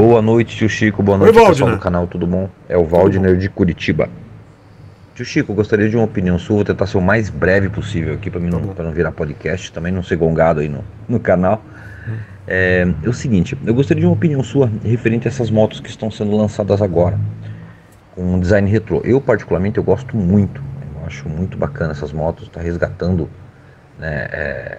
Boa noite, tio Chico. Boa noite, Oi, pessoal do canal, tudo bom? É o Valdiner de Curitiba. Tio Chico, gostaria de uma opinião sua. Vou tentar ser o mais breve possível aqui para não, tá não virar podcast, também não ser gongado aí no, no canal. É, é o seguinte, eu gostaria de uma opinião sua referente a essas motos que estão sendo lançadas agora, com um design retrô. Eu, particularmente, eu gosto muito. Eu acho muito bacana essas motos, está resgatando, né, é,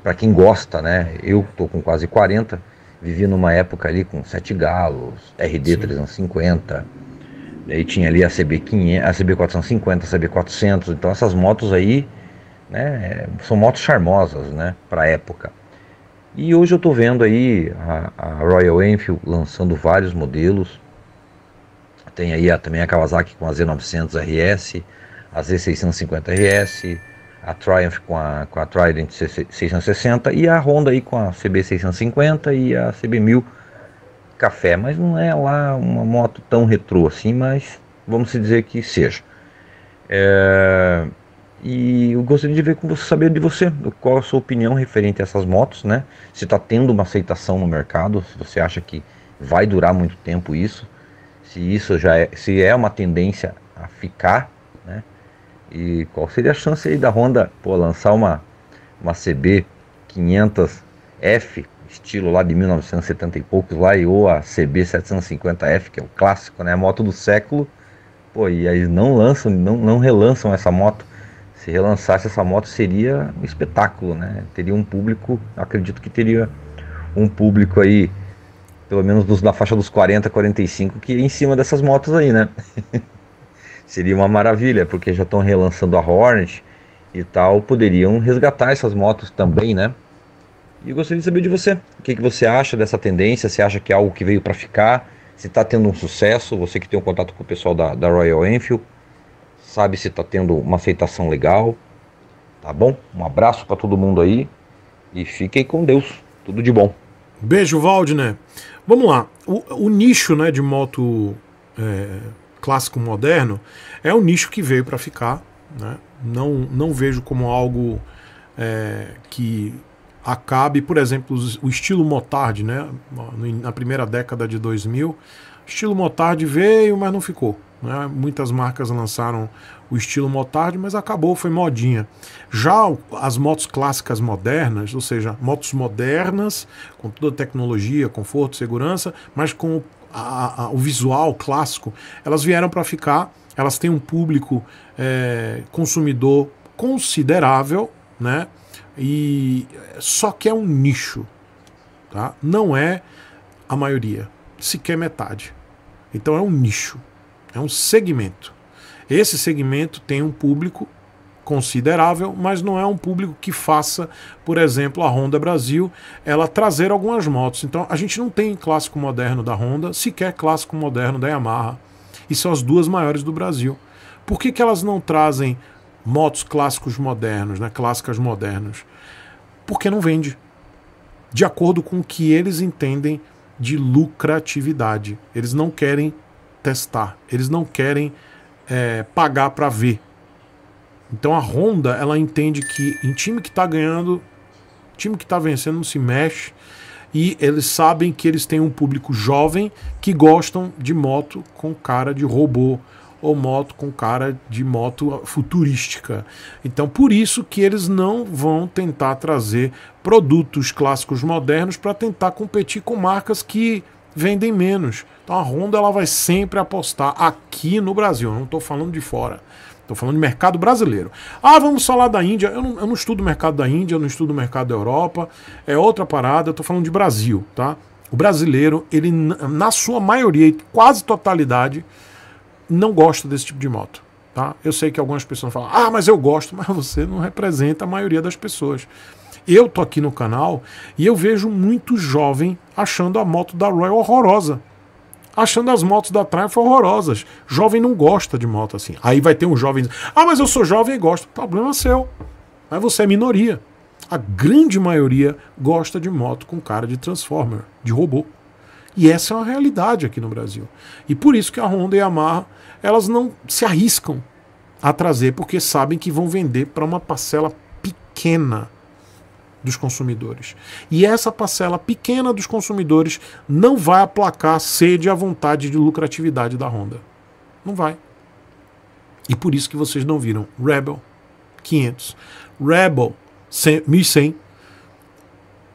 para quem gosta, né? Eu tô com quase 40 vivi numa época ali com Sete Galos, RD 350, aí tinha ali a CB, 500, a CB 450, a CB 400, então essas motos aí, né, são motos charmosas, né, a época. E hoje eu estou vendo aí a, a, Royal Enfield lançando vários modelos. Tem aí a, também a Kawasaki com a Z900 RS, a Z650 RS, a Triumph com a, com a Trident 660 e a Honda aí com a CB650 e a CB1000 café, mas não é lá uma moto tão retrô assim, mas vamos dizer que seja. É, e eu gostaria de ver com você, saber de você, qual é a sua opinião referente a essas motos, né? Se está tendo uma aceitação no mercado, se você acha que vai durar muito tempo isso, se isso já é, se é uma tendência a ficar, né? E qual seria a chance aí da Honda pô, lançar uma, uma CB 500F, estilo lá de 1970 e poucos lá, e ou a CB 750F, que é o clássico, né? A moto do século. Pô, e aí não lançam, não, não relançam essa moto. Se relançasse essa moto seria um espetáculo, né? Teria um público, acredito que teria um público aí, pelo menos dos, na faixa dos 40, 45, que é em cima dessas motos aí, né? seria uma maravilha, porque já estão relançando a Hornet e tal, poderiam resgatar essas motos também, né? E eu gostaria de saber de você, o que, que você acha dessa tendência, se acha que é algo que veio para ficar, se está tendo um sucesso, você que tem um contato com o pessoal da, da Royal Enfield, sabe se está tendo uma aceitação legal, tá bom? Um abraço para todo mundo aí e fiquem com Deus, tudo de bom. Beijo, Waldner. Vamos lá, o, o nicho né, de moto é clássico moderno, é um nicho que veio para ficar. Né? Não, não vejo como algo é, que acabe, por exemplo, o estilo Motard, né? na primeira década de 2000. Estilo Motard veio, mas não ficou. Né? Muitas marcas lançaram o estilo Motard, mas acabou, foi modinha. Já as motos clássicas modernas, ou seja, motos modernas, com toda a tecnologia, conforto, segurança, mas com a, a, o visual clássico, elas vieram para ficar, elas têm um público é, consumidor considerável, né? E só que é um nicho, tá? Não é a maioria, sequer metade. Então é um nicho, é um segmento. Esse segmento tem um público considerável, mas não é um público que faça, por exemplo, a Honda Brasil, ela trazer algumas motos. Então a gente não tem clássico moderno da Honda, sequer clássico moderno da Yamaha. E são as duas maiores do Brasil. Por que, que elas não trazem motos clássicos modernos, né? clássicas modernas? Porque não vende. De acordo com o que eles entendem de lucratividade. Eles não querem testar, eles não querem é, pagar para ver então a Honda, ela entende que em time que está ganhando, time que está vencendo não se mexe. E eles sabem que eles têm um público jovem que gostam de moto com cara de robô ou moto com cara de moto futurística. Então por isso que eles não vão tentar trazer produtos clássicos modernos para tentar competir com marcas que vendem menos. Então a Honda ela vai sempre apostar aqui no Brasil, não estou falando de fora Estou falando de mercado brasileiro. Ah, vamos falar da Índia. Eu não, eu não estudo o mercado da Índia, eu não estudo o mercado da Europa. É outra parada. Estou falando de Brasil, tá? O brasileiro, ele, na sua maioria, quase totalidade, não gosta desse tipo de moto. Tá? Eu sei que algumas pessoas falam, ah, mas eu gosto, mas você não representa a maioria das pessoas. Eu tô aqui no canal e eu vejo muito jovem achando a moto da Royal horrorosa achando as motos da praia horrorosas. Jovem não gosta de moto assim. Aí vai ter um jovem ah, mas eu sou jovem e gosto. Problema seu. Mas você é minoria. A grande maioria gosta de moto com cara de Transformer, de robô. E essa é uma realidade aqui no Brasil. E por isso que a Honda e a Yamaha, elas não se arriscam a trazer, porque sabem que vão vender para uma parcela pequena dos consumidores. E essa parcela pequena dos consumidores não vai aplacar a sede à vontade de lucratividade da Honda. Não vai. E por isso que vocês não viram Rebel 500, Rebel 1100,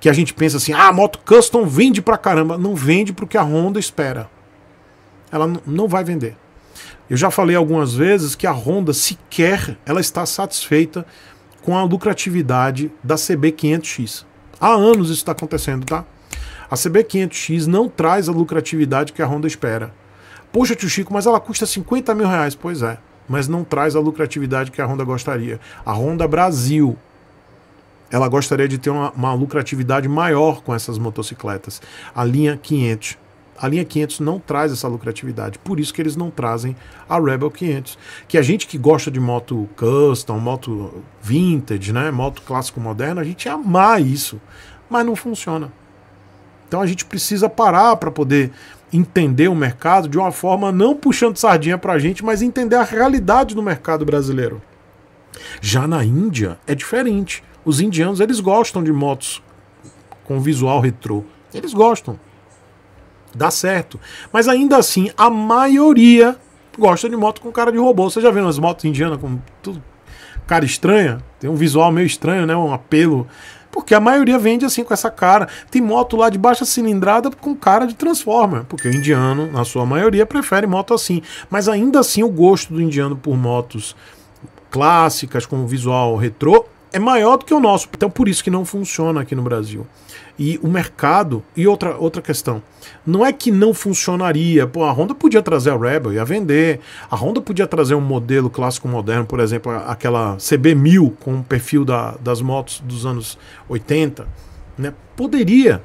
que a gente pensa assim, ah, a moto custom vende pra caramba. Não vende porque a Honda espera. Ela não vai vender. Eu já falei algumas vezes que a Honda sequer ela está satisfeita com a lucratividade da CB500X. Há anos isso está acontecendo, tá? A CB500X não traz a lucratividade que a Honda espera. Poxa, tio Chico, mas ela custa 50 mil reais. Pois é, mas não traz a lucratividade que a Honda gostaria. A Honda Brasil, ela gostaria de ter uma, uma lucratividade maior com essas motocicletas. A linha 500 a linha 500 não traz essa lucratividade, por isso que eles não trazem a Rebel 500. Que a gente que gosta de moto custom, moto vintage, né, moto clássico moderna, a gente amar isso, mas não funciona. Então a gente precisa parar para poder entender o mercado de uma forma não puxando sardinha para a gente, mas entender a realidade do mercado brasileiro. Já na Índia é diferente. Os indianos eles gostam de motos com visual retrô. Eles gostam dá certo. Mas ainda assim, a maioria gosta de moto com cara de robô. Você já viu umas motos indianas com tudo cara estranha? Tem um visual meio estranho, né? Um apelo. Porque a maioria vende assim com essa cara. Tem moto lá de baixa cilindrada com cara de Transformer. Porque o indiano, na sua maioria, prefere moto assim. Mas ainda assim, o gosto do indiano por motos clássicas, com visual retrô, é maior do que o nosso. Então, por isso que não funciona aqui no Brasil. E o mercado. E outra, outra questão. Não é que não funcionaria. Pô, a Honda podia trazer a Rebel, ia vender. A Honda podia trazer um modelo clássico moderno, por exemplo, aquela CB1000 com o perfil da, das motos dos anos 80. Né? Poderia,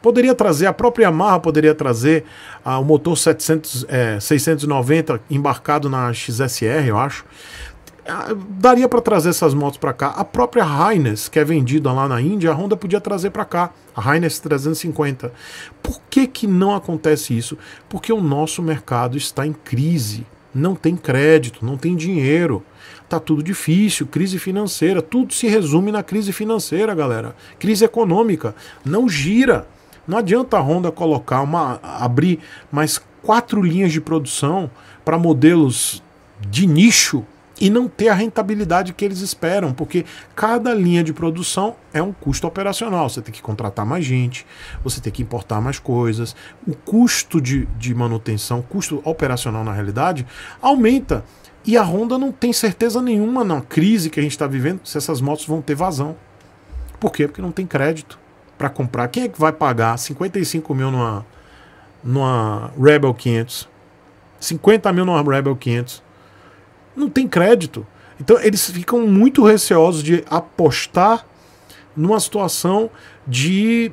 poderia trazer, a própria Yamaha poderia trazer ah, o motor 700, é, 690 embarcado na XSR, eu acho. Ah, daria para trazer essas motos para cá. A própria Hines, que é vendida lá na Índia, a Honda podia trazer para cá, a Hines 350. Por que que não acontece isso? Porque o nosso mercado está em crise. Não tem crédito, não tem dinheiro. Tá tudo difícil, crise financeira, tudo se resume na crise financeira, galera. Crise econômica, não gira. Não adianta a Honda colocar uma abrir mais quatro linhas de produção para modelos de nicho e não ter a rentabilidade que eles esperam, porque cada linha de produção é um custo operacional. Você tem que contratar mais gente, você tem que importar mais coisas. O custo de, de manutenção, custo operacional na realidade, aumenta. E a Honda não tem certeza nenhuma na crise que a gente está vivendo se essas motos vão ter vazão. Por quê? Porque não tem crédito para comprar. Quem é que vai pagar 55 mil numa, numa Rebel 500? 50 mil numa Rebel 500? não tem crédito. Então eles ficam muito receosos de apostar numa situação de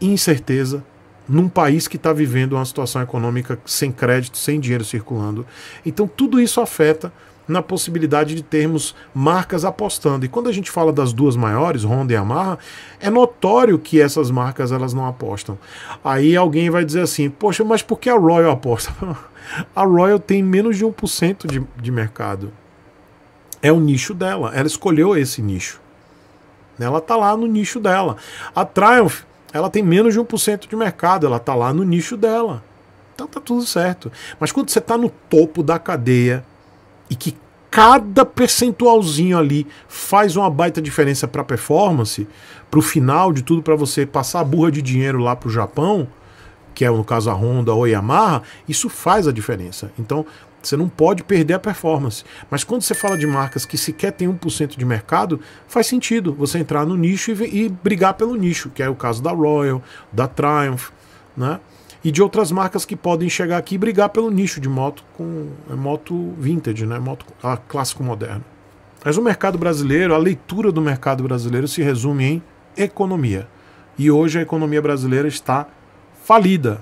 incerteza, num país que está vivendo uma situação econômica sem crédito, sem dinheiro circulando. Então tudo isso afeta na possibilidade de termos marcas apostando. E quando a gente fala das duas maiores, Honda e Yamaha, é notório que essas marcas elas não apostam. Aí alguém vai dizer assim: "Poxa, mas por que a Royal aposta?" a Royal tem menos de 1% de, de mercado. É o nicho dela, ela escolheu esse nicho. Ela tá lá no nicho dela. A Triumph, ela tem menos de 1% de mercado, ela tá lá no nicho dela. Então tá tudo certo. Mas quando você tá no topo da cadeia, e que cada percentualzinho ali faz uma baita diferença para a performance, para o final de tudo, para você passar a burra de dinheiro lá para o Japão, que é no caso a Honda ou a Yamaha, isso faz a diferença. Então você não pode perder a performance. Mas quando você fala de marcas que sequer tem 1% de mercado, faz sentido você entrar no nicho e, e brigar pelo nicho, que é o caso da Royal, da Triumph, né? e de outras marcas que podem chegar aqui e brigar pelo nicho de moto com é, moto vintage, né? Moto a clássico moderno. Mas o mercado brasileiro, a leitura do mercado brasileiro se resume em economia. E hoje a economia brasileira está falida.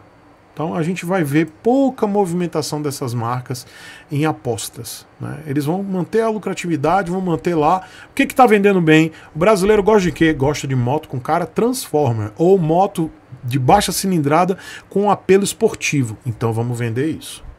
Então a gente vai ver pouca movimentação dessas marcas em apostas. Né? Eles vão manter a lucratividade, vão manter lá. O que está vendendo bem? O brasileiro gosta de quê? Gosta de moto com cara Transformer ou moto de baixa cilindrada com apelo esportivo. Então vamos vender isso.